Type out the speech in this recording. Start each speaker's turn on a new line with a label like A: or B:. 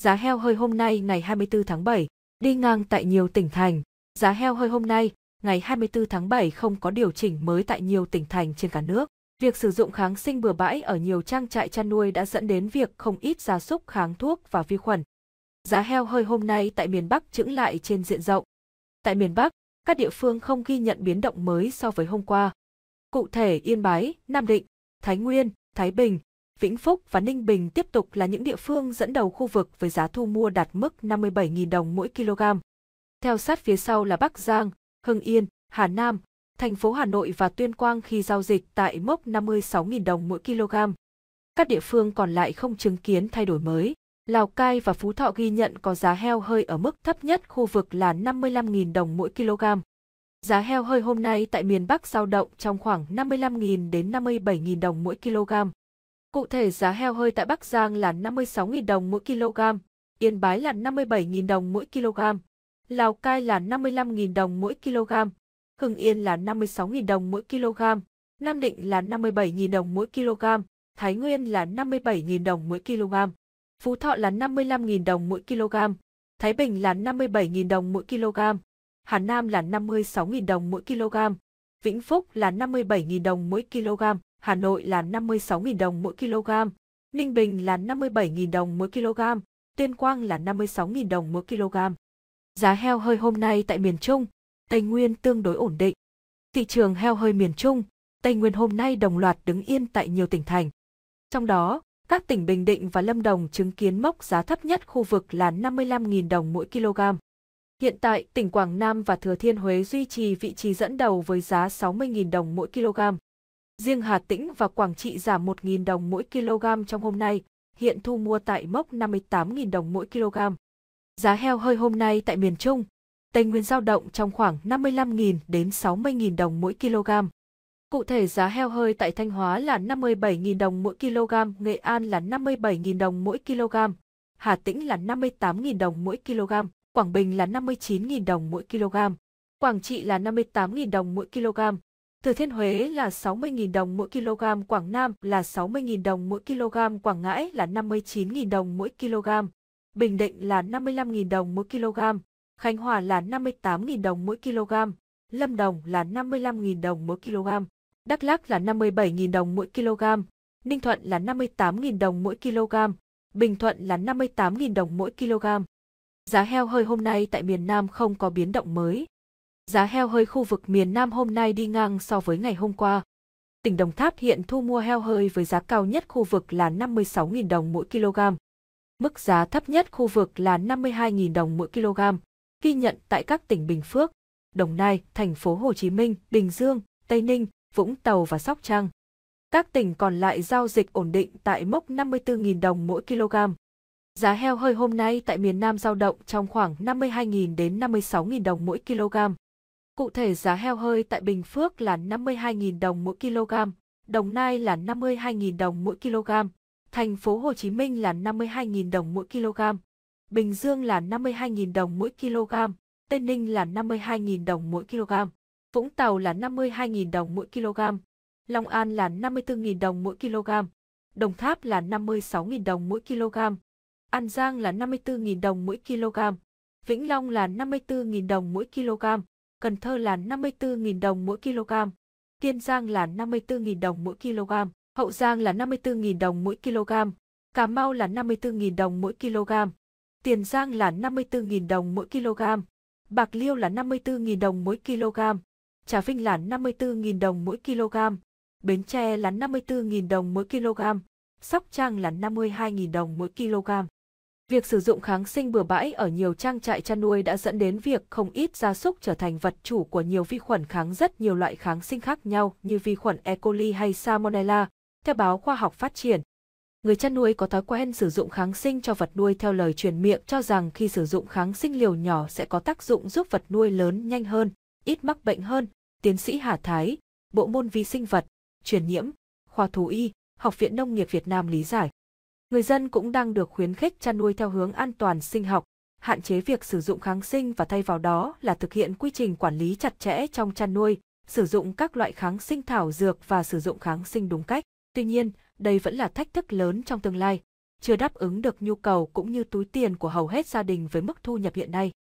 A: Giá heo hơi hôm nay ngày 24 tháng 7 đi ngang tại nhiều tỉnh thành. Giá heo hơi hôm nay, ngày 24 tháng 7 không có điều chỉnh mới tại nhiều tỉnh thành trên cả nước. Việc sử dụng kháng sinh bừa bãi ở nhiều trang trại chăn nuôi đã dẫn đến việc không ít gia súc kháng thuốc và vi khuẩn. Giá heo hơi hôm nay tại miền Bắc chững lại trên diện rộng. Tại miền Bắc, các địa phương không ghi nhận biến động mới so với hôm qua. Cụ thể Yên Bái, Nam Định, Thái Nguyên, Thái Bình, Vĩnh Phúc và Ninh Bình tiếp tục là những địa phương dẫn đầu khu vực với giá thu mua đạt mức 57.000 đồng mỗi kg. Theo sát phía sau là Bắc Giang, Hưng Yên, Hà Nam, thành phố Hà Nội và Tuyên Quang khi giao dịch tại mốc 56.000 đồng mỗi kg. Các địa phương còn lại không chứng kiến thay đổi mới. Lào Cai và Phú Thọ ghi nhận có giá heo hơi ở mức thấp nhất khu vực là 55.000 đồng mỗi kg. Giá heo hơi hôm nay tại miền Bắc giao động trong khoảng 55.000 đến 57.000 đồng mỗi kg. Cụ thể giá heo hơi tại Bắc Giang là 56.000 đồng mỗi kg, Yên Bái là 57.000 đồng mỗi kg, Lào Cai là 55.000 đồng mỗi kg, Hưng Yên là 56.000 đồng mỗi kg, Nam Định là 57.000 đồng mỗi kg, Thái Nguyên là 57.000 đồng mỗi kg, Phú Thọ là 55.000 đồng mỗi kg, Thái Bình là 57.000 đồng mỗi kg, Hà Nam là 56.000 đồng mỗi kg, Vĩnh Phúc là 57.000 đồng mỗi kg. Hà Nội là 56.000 đồng mỗi kg, Ninh Bình là 57.000 đồng mỗi kg, Tuyên Quang là 56.000 đồng mỗi kg. Giá heo hơi hôm nay tại miền Trung, Tây Nguyên tương đối ổn định. Thị trường heo hơi miền Trung, Tây Nguyên hôm nay đồng loạt đứng yên tại nhiều tỉnh thành. Trong đó, các tỉnh Bình Định và Lâm Đồng chứng kiến mốc giá thấp nhất khu vực là 55.000 đồng mỗi kg. Hiện tại, tỉnh Quảng Nam và Thừa Thiên Huế duy trì vị trí dẫn đầu với giá 60.000 đồng mỗi kg. Riêng Hà Tĩnh và Quảng Trị giảm 1.000 đồng mỗi kg trong hôm nay, hiện thu mua tại mốc 58.000 đồng mỗi kg. Giá heo hơi hôm nay tại miền Trung, Tây Nguyên giao động trong khoảng 55.000 đến 60.000 đồng mỗi kg. Cụ thể giá heo hơi tại Thanh Hóa là 57.000 đồng mỗi kg, Nghệ An là 57.000 đồng mỗi kg, Hà Tĩnh là 58.000 đồng mỗi kg, Quảng Bình là 59.000 đồng mỗi kg, Quảng Trị là 58.000 đồng mỗi kg. Từ Thiên Huế là 60.000 đồng mỗi kg, Quảng Nam là 60.000 đồng mỗi kg, Quảng Ngãi là 59.000 đồng mỗi kg, Bình Định là 55.000 đồng mỗi kg, Khánh Hòa là 58.000 đồng mỗi kg, Lâm Đồng là 55.000 đồng mỗi kg, Đắk Lắk là 57.000 đồng mỗi kg, Ninh Thuận là 58.000 đồng mỗi kg, Bình Thuận là 58.000 đồng mỗi kg. Giá heo hơi hôm nay tại miền Nam không có biến động mới giá heo hơi khu vực miền Nam hôm nay đi ngang so với ngày hôm qua. Tỉnh Đồng Tháp hiện thu mua heo hơi với giá cao nhất khu vực là 56.000 đồng mỗi kg. Mức giá thấp nhất khu vực là 52.000 đồng mỗi kg, ghi nhận tại các tỉnh Bình Phước, Đồng Nai, thành phố Hồ Chí Minh, Bình Dương, Tây Ninh, Vũng Tàu và Sóc Trăng. Các tỉnh còn lại giao dịch ổn định tại mốc 54.000 đồng mỗi kg. Giá heo hơi hôm nay tại miền Nam giao động trong khoảng 52.000 đến 56.000 đồng mỗi kg. Cụ thể giá heo hơi tại Bình Phước là 52.000 đồng mỗi kg, Đồng Nai là 52.000 đồng mỗi kg, thành phố Hồ Chí Minh là 52.000 đồng mỗi kg, Bình Dương là 52.000 đồng mỗi kg, Tây Ninh là 52.000 đồng mỗi kg, Vũng Tàu là 52.000 đồng mỗi kg, Long An là 54.000 đồng mỗi kg, Đồng Tháp là 56.000 đồng mỗi kg, An Giang là 54.000 đồng mỗi kg, Vĩnh Long là 54.000 đồng mỗi kg, Cần Thơ là 54.000 đồng mỗi kg, Kiên Giang là 54.000 đồng mỗi kg, Hậu Giang là 54.000 đồng mỗi kg, Cà Mau là 54.000 đồng mỗi kg, Tiền Giang là 54.000 đồng mỗi kg, Bạc Liêu là 54.000 đồng mỗi kg, Trà Vinh là 54.000 đồng mỗi kg, Bến Tre là 54.000 đồng mỗi kg, Sóc Trăng là 52.000 đồng mỗi kg. Việc sử dụng kháng sinh bừa bãi ở nhiều trang trại chăn nuôi đã dẫn đến việc không ít gia súc trở thành vật chủ của nhiều vi khuẩn kháng rất nhiều loại kháng sinh khác nhau như vi khuẩn E. coli hay Salmonella, theo báo khoa học phát triển. Người chăn nuôi có thói quen sử dụng kháng sinh cho vật nuôi theo lời truyền miệng cho rằng khi sử dụng kháng sinh liều nhỏ sẽ có tác dụng giúp vật nuôi lớn nhanh hơn, ít mắc bệnh hơn. Tiến sĩ Hà Thái, Bộ môn vi sinh vật, truyền nhiễm, khoa thú y, Học viện Nông nghiệp Việt Nam lý giải. Người dân cũng đang được khuyến khích chăn nuôi theo hướng an toàn sinh học, hạn chế việc sử dụng kháng sinh và thay vào đó là thực hiện quy trình quản lý chặt chẽ trong chăn nuôi, sử dụng các loại kháng sinh thảo dược và sử dụng kháng sinh đúng cách. Tuy nhiên, đây vẫn là thách thức lớn trong tương lai, chưa đáp ứng được nhu cầu cũng như túi tiền của hầu hết gia đình với mức thu nhập hiện nay.